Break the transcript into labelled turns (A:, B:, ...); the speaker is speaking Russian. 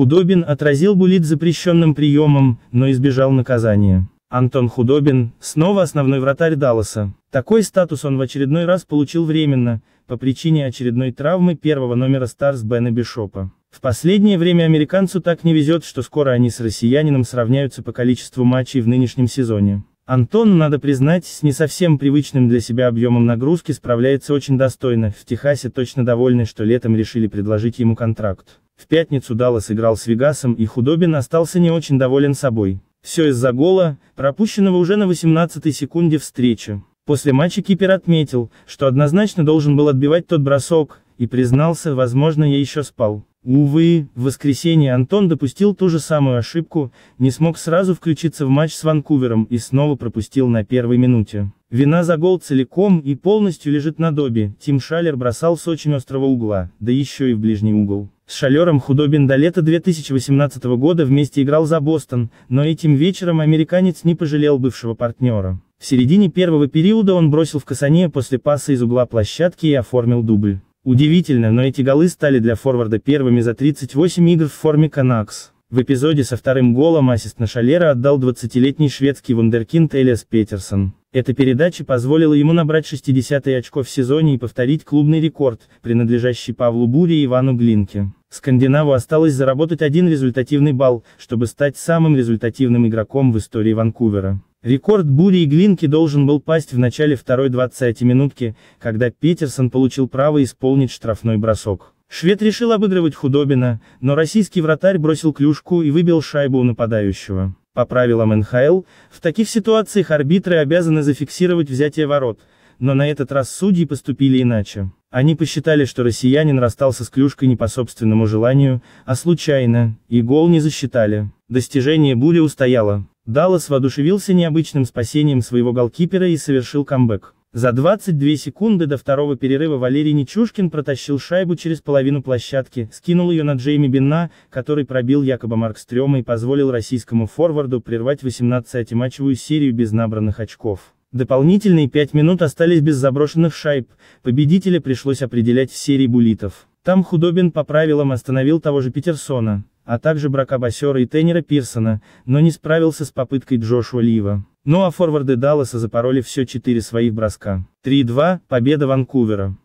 A: Худобин отразил булит запрещенным приемом, но избежал наказания. Антон Худобин, снова основной вратарь Далласа. Такой статус он в очередной раз получил временно, по причине очередной травмы первого номера Старс Бена Бишопа. В последнее время американцу так не везет, что скоро они с россиянином сравняются по количеству матчей в нынешнем сезоне. Антон, надо признать, с не совсем привычным для себя объемом нагрузки справляется очень достойно, в Техасе точно довольны, что летом решили предложить ему контракт. В пятницу Даллас играл с Вегасом и Худобин остался не очень доволен собой. Все из-за гола, пропущенного уже на 18-й секунде встречи. После матча Кипер отметил, что однозначно должен был отбивать тот бросок, и признался, возможно, я еще спал. Увы, в воскресенье Антон допустил ту же самую ошибку, не смог сразу включиться в матч с Ванкувером и снова пропустил на первой минуте. Вина за гол целиком и полностью лежит на Добби, Тим Шалер бросал с очень острого угла, да еще и в ближний угол. С Шалером Худобин до лета 2018 года вместе играл за Бостон, но этим вечером американец не пожалел бывшего партнера. В середине первого периода он бросил в касание после паса из угла площадки и оформил дубль. Удивительно, но эти голы стали для форварда первыми за 38 игр в форме Канакс. В эпизоде со вторым голом ассист на Шалера отдал 20-летний шведский вундеркинд Элиас Петерсон. Эта передача позволила ему набрать 60 очко в сезоне и повторить клубный рекорд, принадлежащий Павлу Буре и Ивану Глинке. Скандинаву осталось заработать один результативный балл, чтобы стать самым результативным игроком в истории Ванкувера. Рекорд Бури и Глинки должен был пасть в начале второй 20-минутки, когда Петерсон получил право исполнить штрафной бросок. Швед решил обыгрывать Худобина, но российский вратарь бросил клюшку и выбил шайбу у нападающего. По правилам НХЛ, в таких ситуациях арбитры обязаны зафиксировать взятие ворот, но на этот раз судьи поступили иначе. Они посчитали, что россиянин расстался с клюшкой не по собственному желанию, а случайно, и гол не засчитали. Достижение Бури устояло. Даллас воодушевился необычным спасением своего голкипера и совершил камбэк. За 22 секунды до второго перерыва Валерий Нечушкин протащил шайбу через половину площадки, скинул ее на Джейми Бенна, который пробил якобы Маркстрема и позволил российскому форварду прервать 18-матчевую серию без набранных очков. Дополнительные пять минут остались без заброшенных шайб, победителя пришлось определять в серии булитов. Там Худобин по правилам остановил того же Петерсона, а также брака Басера и Теннера Пирсона, но не справился с попыткой Джошуа Лива. Ну а форварды Далласа запороли все четыре своих броска. 3-2, победа Ванкувера.